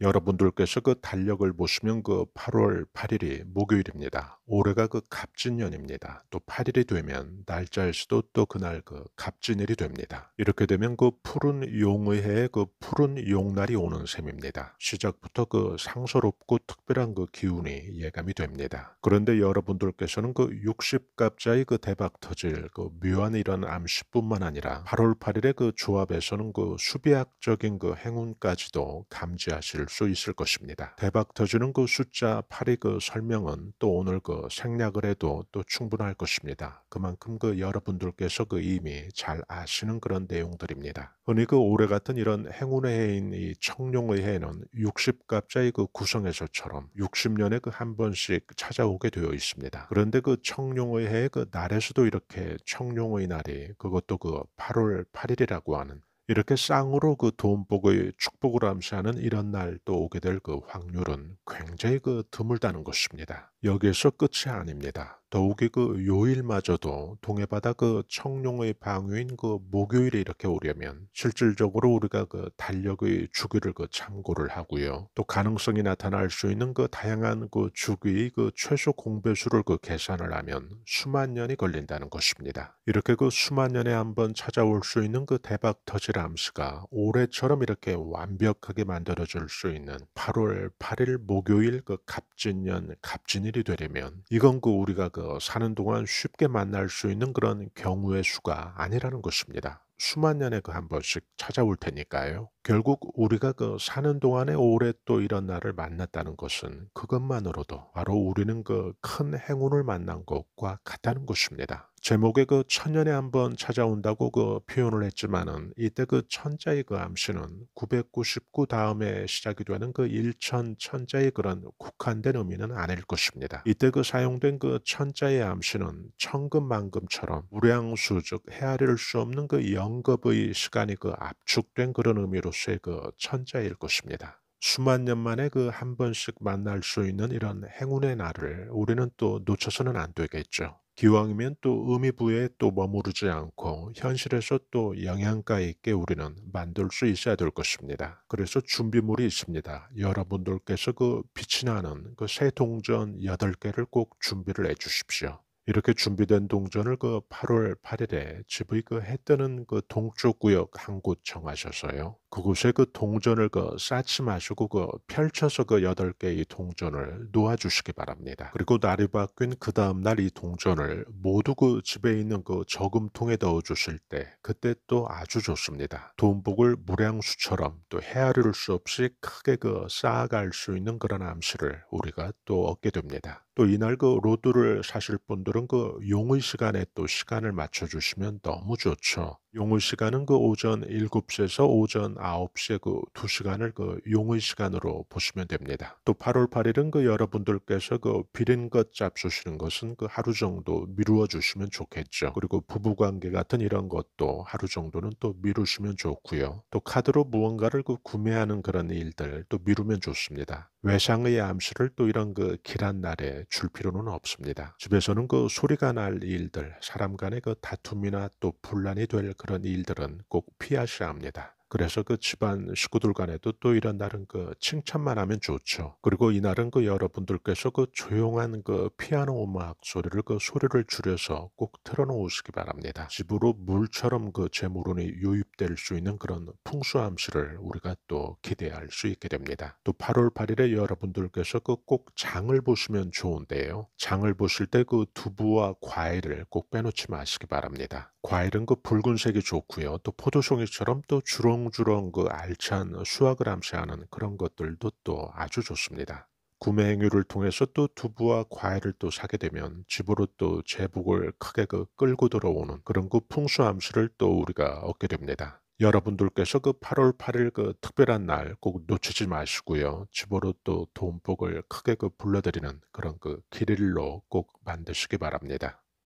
여러분들께서 그 달력을 보시면 그 8월 8일이 목요일입니다. 올해가 그 갑진년입니다. 또 8일이 되면 날짜일수도 또 그날 그 갑진일이 됩니다. 이렇게 되면 그 푸른 용의 해에 그 푸른 용날이 오는 셈입니다. 시작부터 그 상서롭고 특별한 그 기운이 예감이 됩니다. 그런데 여러분들께서는 그 60갑자의 그 대박 터질 그 묘한 이런 암시뿐만 아니라 8월 8일의 그 조합에서는 그 수비학적인 그 행운까지도 감지하실 수 있을 것입니다. 대박 터지는 그 숫자 8의 그 설명은 또 오늘 그 생략을 해도 또 충분할 것입니다. 그만큼 그 여러분들께서 그 이미 잘 아시는 그런 내용들입니다. 흔히 그 올해 같은 이런 행운의 해인 이 청룡의 해는 60갑자의 그 구성에서처럼 60년에 그 한 번씩 찾아오게 되어 있습니다. 그런데 그 청룡의 해그 의 날에서도 이렇게 청룡의 날이 그것도 그 8월 8일이라고 하는 이렇게 쌍으로 그 돈복의 축복을 암시하는 이런 날도 오게 될 그 확률은 굉장히 그 드물다는 것입니다. 여기에서 끝이 아닙니다. 더욱이 그 요일마저도 동해바다 그 청룡의 방위인 그 목요일에 이렇게 오려면 실질적으로 우리가 그 달력의 주기를 그 참고를 하고요. 또 가능성이 나타날 수 있는 그 다양한 그 주기의 그 최소 공배수를 그 계산을 하면 수만 년이 걸린다는 것입니다. 이렇게 그 수만 년에 한번 찾아올 수 있는 그 대박 터질 암수가 올해처럼 이렇게 완벽하게 만들어질 수 있는 8월 8일 목요일 그 갑진년 갑진일이 되려면 이건 그 우리가 그그 사는 동안 쉽게 만날 수 있는 그런 경우의 수가 아니라는 것입니다. 수만 년에 그 한 번씩 찾아올 테니까요. 결국 우리가 그 사는 동안에 오래 또 이런 날을 만났다는 것은 그것만으로도 바로 우리는 그 큰 행운을 만난 것과 같다는 것입니다. 제목에 그 천년에 한번 찾아온다고 그 표현을 했지만은 이때 그 천자의 그 암시는 999 다음에 시작이 되는 그 일천 천자의 그런 국한된 의미는 아닐 것입니다. 이때 그 사용된 그 천자의 암시는 천금만금처럼 우량수즉 헤아릴 수 없는 그 영겁의 시간이 그 압축된 그런 의미로서의 그 천자일 것입니다. 수만 년 만에 그 한 번씩 만날 수 있는 이런 행운의 날을 우리는 또 놓쳐서는 안 되겠죠. 기왕이면 또 의미부에 또 머무르지 않고 현실에서 또 영향가 있게 우리는 만들 수 있어야 될 것입니다. 그래서 준비물이 있습니다. 여러분들께서 그 빛이 나는 그새 동전 8개를 꼭 준비를 해 주십시오. 이렇게 준비된 동전을 그 8월 8일에 집의 그해 뜨는 그 동쪽 구역 한 곳 정하셔서요. 그곳에 그 동전을 그 쌓지 마시고 그 펼쳐서 그 여덟 개의 동전을 놓아 주시기 바랍니다. 그리고 날이 바뀐 그 다음 날 이 동전을 모두 그 집에 있는 그 저금통에 넣어 주실 때 그때 또 아주 좋습니다. 돈복을 무량수처럼 또 헤아릴 수 없이 크게 그 쌓아갈 수 있는 그런 암시를 우리가 또 얻게 됩니다. 또 이날 그 로드를 사실 분들은 그 용의 시간에 또 시간을 맞춰 주시면 너무 좋죠. 용의 시간은 그 오전 7시에서 오전 9시에 그 2시간을 그 용의 시간으로 보시면 됩니다. 또 8월 8일은 그 여러분들께서 그 비린 것 잡수시는 것은 그 하루 정도 미루어 주시면 좋겠죠. 그리고 부부 관계 같은 이런 것도 하루 정도는 또 미루시면 좋고요. 또 카드로 무언가를 그 구매하는 그런 일들 또 미루면 좋습니다. 외상의 암시를 또 이런 그 길한 날에 줄 필요는 없습니다. 집에서는 그 소리가 날 일들, 사람 간의 그 다툼이나 또 분란이 될 그런 그런 일들은 꼭 피하셔야 합니다. 그래서 그 집안 식구들 간에도 또 이런 날은 그 칭찬만 하면 좋죠. 그리고 이날은 그 여러분들께서 그 조용한 그 피아노 음악 소리를 그 소리를 줄여서 꼭 틀어놓으시기 바랍니다. 집으로 물처럼 그 재물운이 유입될 수 있는 그런 풍수함수를 우리가 또 기대할 수 있게 됩니다. 또 8월 8일에 여러분들께서 그 꼭 장을 보시면 좋은데요. 장을 보실 때 그 두부와 과일을 꼭 빼놓지 마시기 바랍니다. 과일은 그 붉은색이 좋고요. 또 포도송이처럼 또 주렁 주렁주렁 그 알찬 수확을 암시하는 그런 것들도 또 아주 좋습니다. 구매 행위를 통해서 또 두부와 과일을 또 사게 되면 집으로 또 제복을 크게 그 끌고 들어오는 그런 그 풍수함수를 또 우리가 얻게 됩니다. 여러분들께서 그 8월 8일 그 특별한 날 꼭 놓치지 마시고요. 집으로 또 돈복을 크게 그 불러들이는 그런 그 길일로 꼭 만드시기 바랍니다.